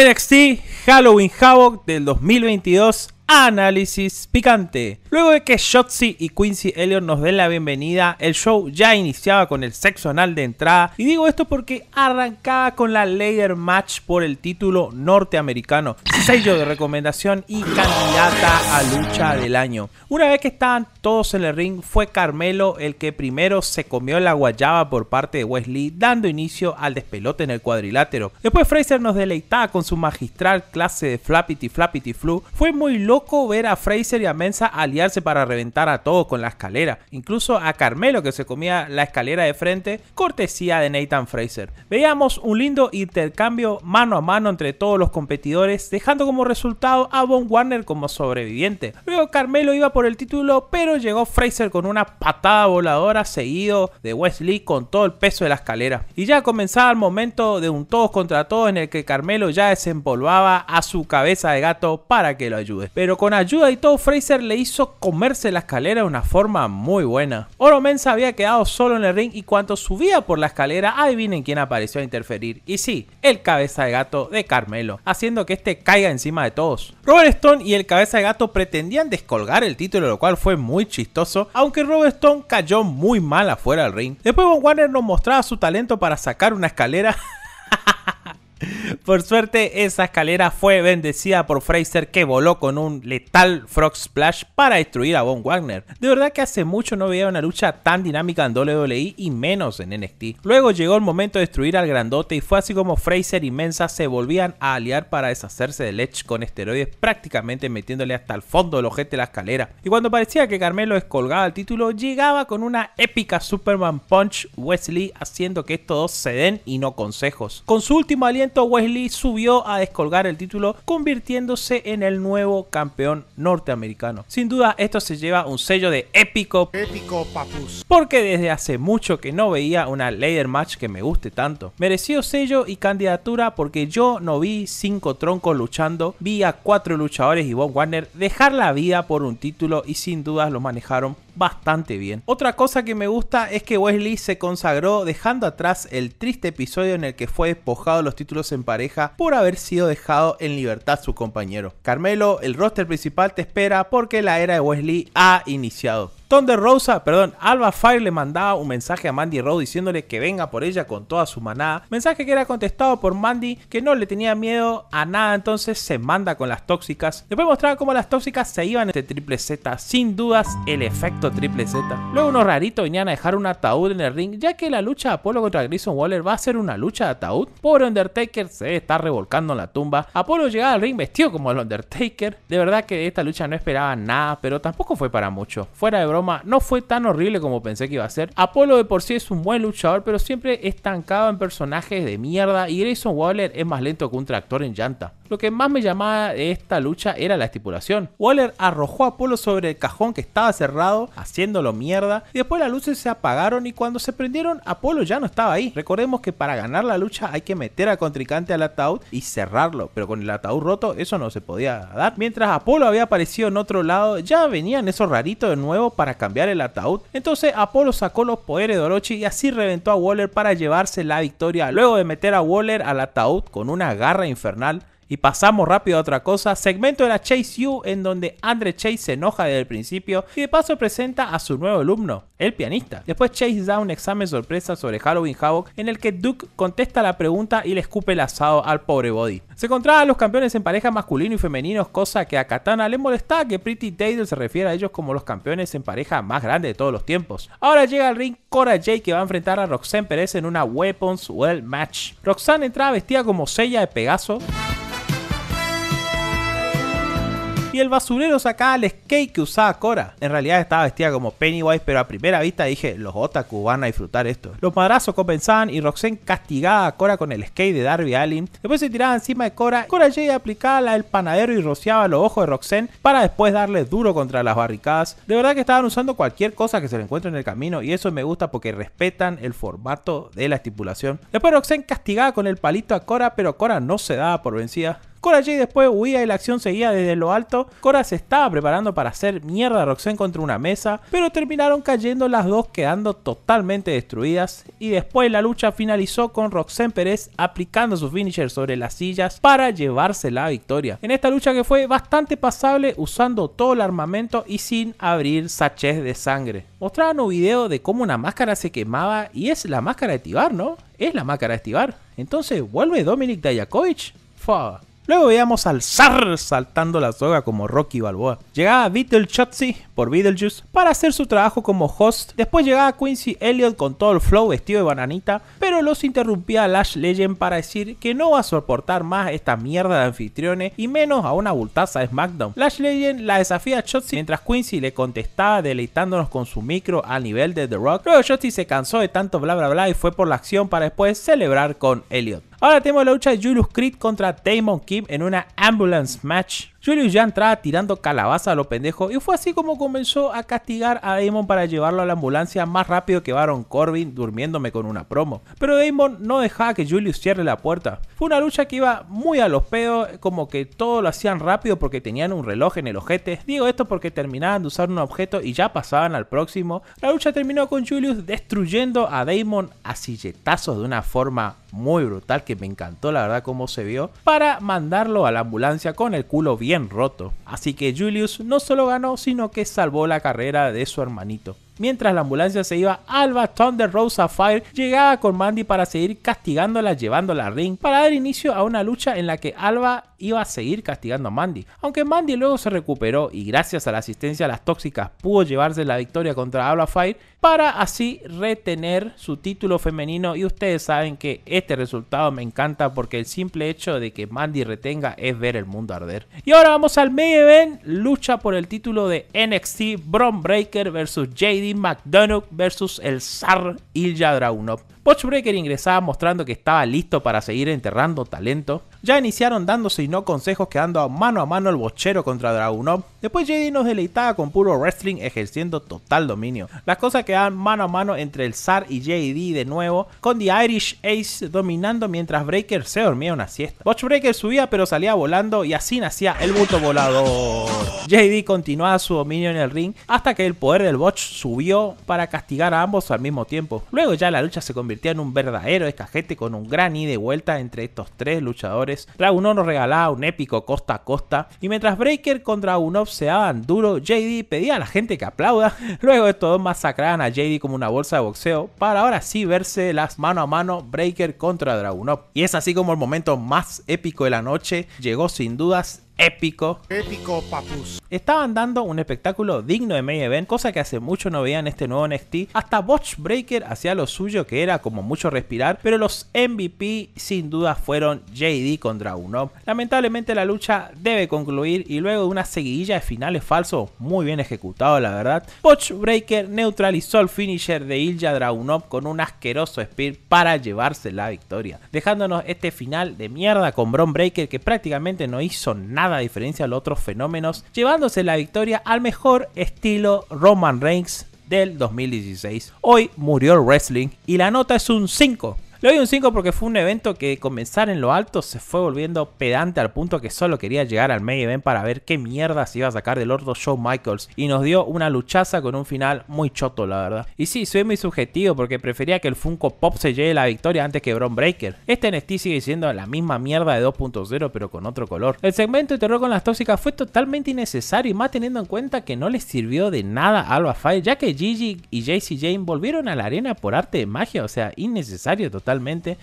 NXT Halloween Havoc del 2022 análisis picante. Luego de que Shotzi y Quincy Elliot nos den la bienvenida, el show ya iniciaba con el sexo anal de entrada. Y digo esto porque arrancaba con la Layer Match por el título norteamericano, sello de recomendación y candidata a lucha del año. Una vez que estaban todos en el ring, fue Carmelo el que primero se comió la guayaba por parte de Wesley, dando inicio al despelote en el cuadrilátero. Después Fraser nos deleitaba con su magistral clase de flappity flappity flu. Fue muy loco ver a Fraser y a Mensa aliarse para reventar a todos con la escalera. Incluso a Carmelo que se comía la escalera de frente, cortesía de Nathan Fraser. Veíamos un lindo intercambio mano a mano entre todos los competidores, dejando como resultado a Von Warner como sobreviviente. Luego Carmelo iba por el título, pero llegó Fraser con una patada voladora seguido de Wesley con todo el peso de la escalera. Y ya comenzaba el momento de un todos contra todos en el que Carmelo ya desempolvaba a su cabeza de gato para que lo ayude. Pero pero con ayuda de todo Fraser le hizo comerse la escalera de una forma muy buena. Oro se había quedado solo en el ring y cuando subía por la escalera, adivinen quién apareció a interferir. Y sí, el cabeza de gato de Carmelo, haciendo que este caiga encima de todos. Robert Stone y el cabeza de gato pretendían descolgar el título, lo cual fue muy chistoso, aunque Robert Stone cayó muy mal afuera del ring. Después Von Warner nos mostraba su talento para sacar una escalera. Por suerte, esa escalera fue bendecida por Fraser que voló con un letal Frog Splash para destruir a Von Wagner. De verdad que hace mucho no veía una lucha tan dinámica en WWE y menos en NXT. Luego llegó el momento de destruir al grandote y fue así como Fraser y Mensa se volvían a aliar para deshacerse de Edge con esteroides prácticamente metiéndole hasta el fondo del ojete de la escalera. Y cuando parecía que Carmelo Escolgaba el título, llegaba con una épica Superman Punch Wesley haciendo que estos dos se den y no consejos. Con su último aliento Wesley subió a descolgar el título convirtiéndose en el nuevo campeón norteamericano. Sin duda esto se lleva un sello de épico, épico papus, porque desde hace mucho que no veía una layer match que me guste tanto. Mereció sello y candidatura porque yo no vi cinco troncos luchando, vi a cuatro luchadores y Bob Warner dejar la vida por un título y sin dudas lo manejaron bastante bien. Otra cosa que me gusta es que Wesley se consagró dejando atrás el triste episodio en el que fue despojado los títulos en pareja por haber sido dejado en libertad su compañero. Carmelo, el roster principal te espera porque la era de Wesley ha iniciado donde Rosa, perdón, Alba Fire le mandaba un mensaje a Mandy Rose diciéndole que venga por ella con toda su manada. Mensaje que era contestado por Mandy que no le tenía miedo a nada, entonces se manda con las tóxicas. Después mostraba cómo las tóxicas se iban este triple Z, sin dudas el efecto triple Z. Luego unos raritos venían a dejar un ataúd en el ring, ya que la lucha de Apolo contra Grayson Waller va a ser una lucha de ataúd. Pobre Undertaker se está revolcando en la tumba. Apolo llegaba al ring vestido como el Undertaker. De verdad que esta lucha no esperaba nada, pero tampoco fue para mucho. Fuera de bro no fue tan horrible como pensé que iba a ser. Apolo de por sí es un buen luchador, pero siempre estancado en personajes de mierda y Grayson Waller es más lento que un tractor en llanta. Lo que más me llamaba de esta lucha era la estipulación. Waller arrojó a Apolo sobre el cajón que estaba cerrado, haciéndolo mierda, y después las luces se apagaron y cuando se prendieron, Apolo ya no estaba ahí. Recordemos que para ganar la lucha hay que meter al contrincante al ataúd y cerrarlo, pero con el ataúd roto eso no se podía dar. Mientras Apolo había aparecido en otro lado, ya venían esos raritos de nuevo para cambiar el ataúd. Entonces Apolo sacó los poderes de Orochi y así reventó a Waller para llevarse la victoria luego de meter a Waller al ataúd con una garra infernal. Y pasamos rápido a otra cosa, segmento de la Chase U en donde Andre Chase se enoja desde el principio y de paso presenta a su nuevo alumno, el pianista. Después Chase da un examen sorpresa sobre Halloween Havoc en el que Duke contesta la pregunta y le escupe el asado al pobre Body. Se encontraban los campeones en pareja masculino y femenino, cosa que a Katana le molesta que Pretty Taylor se refiera a ellos como los campeones en pareja más grandes de todos los tiempos. Ahora llega al ring Cora Jade que va a enfrentar a Roxanne Pérez en una Weapons Well Match. Roxanne entraba vestida como sella de Pegaso y el basurero sacaba el skate que usaba Cora. En realidad estaba vestida como Pennywise, pero a primera vista dije, los otaku van a disfrutar esto. Los madrazos comenzaban y Roxanne castigaba a Cora con el skate de Darby Allin. Después se tiraba encima de Cora. Cora llega aplicaba la panadero y rociaba los ojos de Roxanne para después darle duro contra las barricadas. De verdad que estaban usando cualquier cosa que se le encuentre en el camino y eso me gusta porque respetan el formato de la estipulación. Después Roxanne castigaba con el palito a Cora, pero Cora no se daba por vencida. Cora J después huía y la acción seguía desde lo alto. Cora se estaba preparando para hacer mierda a Roxanne contra una mesa, pero terminaron cayendo las dos quedando totalmente destruidas. Y después la lucha finalizó con Roxanne Pérez aplicando su finisher sobre las sillas para llevarse la victoria. En esta lucha que fue bastante pasable usando todo el armamento y sin abrir sachets de sangre. Mostraban un video de cómo una máscara se quemaba y es la máscara de Tibar, ¿no? Es la máscara de Tibar. Entonces, ¿vuelve Dominic Dayakovich? Fuck. Luego veíamos al zar saltando la soga como Rocky Balboa. Llegaba Beetle Chotzi por Beetlejuice para hacer su trabajo como host. Después llegaba Quincy Elliot con todo el flow vestido de bananita, pero los interrumpía Lash Legend para decir que no va a soportar más esta mierda de anfitriones y menos a una bultaza de SmackDown. Lash Legend la desafía a Chotzi mientras Quincy le contestaba deleitándonos con su micro al nivel de The Rock. Luego Chotzi se cansó de tanto bla bla bla y fue por la acción para después celebrar con Elliot. Ahora tenemos la lucha de Julius Creed contra Damon Kim en una ambulance match Julius ya entraba tirando calabaza a los pendejos y fue así como comenzó a castigar a Damon para llevarlo a la ambulancia más rápido que Baron Corbin durmiéndome con una promo. Pero Damon no dejaba que Julius cierre la puerta. Fue una lucha que iba muy a los pedos, como que todo lo hacían rápido porque tenían un reloj en el ojete. Digo esto porque terminaban de usar un objeto y ya pasaban al próximo. La lucha terminó con Julius destruyendo a Damon a silletazos de una forma muy brutal que me encantó la verdad como se vio para mandarlo a la ambulancia con el culo bien roto, así que Julius no solo ganó, sino que salvó la carrera de su hermanito mientras la ambulancia se iba, Alba Thunder Rosa Fire llegaba con Mandy para seguir castigándola llevándola al ring para dar inicio a una lucha en la que Alba iba a seguir castigando a Mandy. Aunque Mandy luego se recuperó y gracias a la asistencia a las tóxicas pudo llevarse la victoria contra Alba Fire para así retener su título femenino y ustedes saben que este resultado me encanta porque el simple hecho de que Mandy retenga es ver el mundo arder. Y ahora vamos al main event, lucha por el título de NXT Bron Breaker versus JD McDonough versus el Zar Ilya Dragunov. Pochbreaker ingresaba mostrando que estaba listo para seguir enterrando talento. Ya iniciaron dándose y no consejos quedando mano a mano el bochero contra Dragunov. Después JD nos deleitaba con puro wrestling ejerciendo total dominio. Las cosas quedaban mano a mano entre el ZAR y JD de nuevo, con The Irish Ace dominando mientras Breaker se dormía una siesta. Botch Breaker subía pero salía volando y así nacía el bulto volador. JD continuaba su dominio en el ring hasta que el poder del Botch subió para castigar a ambos al mismo tiempo. Luego ya la lucha se convirtió en un verdadero escajete con un gran ida de vuelta entre estos tres luchadores. Dragunov nos regalaba un épico costa a costa y mientras Breaker contra Dragunov se daban duro, JD pedía a la gente que aplauda, luego estos dos masacraban a JD como una bolsa de boxeo, para ahora sí verse las mano a mano Breaker contra Dragunov. Y es así como el momento más épico de la noche llegó sin dudas épico. Épico, papus. Estaban dando un espectáculo digno de Main Event, cosa que hace mucho no veían este nuevo NXT. Hasta Botch Breaker hacía lo suyo, que era como mucho respirar, pero los MVP sin duda fueron JD contra uno. Lamentablemente la lucha debe concluir y luego de una seguidilla de finales falsos, muy bien ejecutado la verdad, Botch Breaker neutralizó el finisher de Ilja Dragunov con un asqueroso spear para llevarse la victoria, dejándonos este final de mierda con Bron Breaker que prácticamente no hizo nada a diferencia de los otros fenómenos, llevándose la victoria al mejor estilo Roman Reigns del 2016. Hoy murió el wrestling y la nota es un 5. Le doy un 5 porque fue un evento que comenzar en lo alto se fue volviendo pedante al punto que solo quería llegar al main event para ver qué mierda se iba a sacar del orto show Michaels y nos dio una luchaza con un final muy choto la verdad. Y sí, soy muy subjetivo porque prefería que el Funko Pop se lleve la victoria antes que Bron Breaker. Este NXT sigue siendo la misma mierda de 2.0 pero con otro color. El segmento de terror con las tóxicas fue totalmente innecesario y más teniendo en cuenta que no les sirvió de nada a Alba Fire ya que Gigi y JC Jane volvieron a la arena por arte de magia, o sea, innecesario totalmente.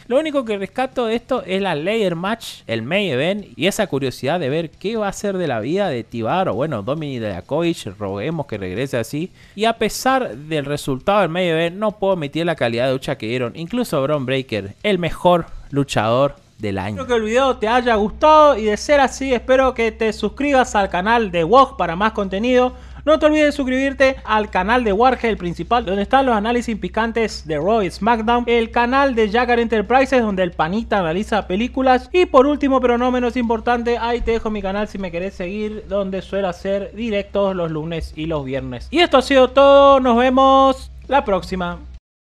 Lo único que rescato de esto es la Layer Match, el May Event y esa curiosidad de ver qué va a ser de la vida de Tibar o bueno, Dominic Dijakovic, roguemos que regrese así. Y a pesar del resultado del May Event, no puedo omitir la calidad de lucha que dieron. Incluso Bron Breaker, el mejor luchador del año. Espero que el video te haya gustado y de ser así espero que te suscribas al canal de WOG para más contenido. No te olvides de suscribirte al canal de Warhead, el principal, donde están los análisis picantes de Roy SmackDown, el canal de Jagger Enterprises, donde el panita analiza películas, y por último, pero no menos importante, ahí te dejo mi canal si me querés seguir, donde suelo hacer directos los lunes y los viernes. Y esto ha sido todo, nos vemos la próxima.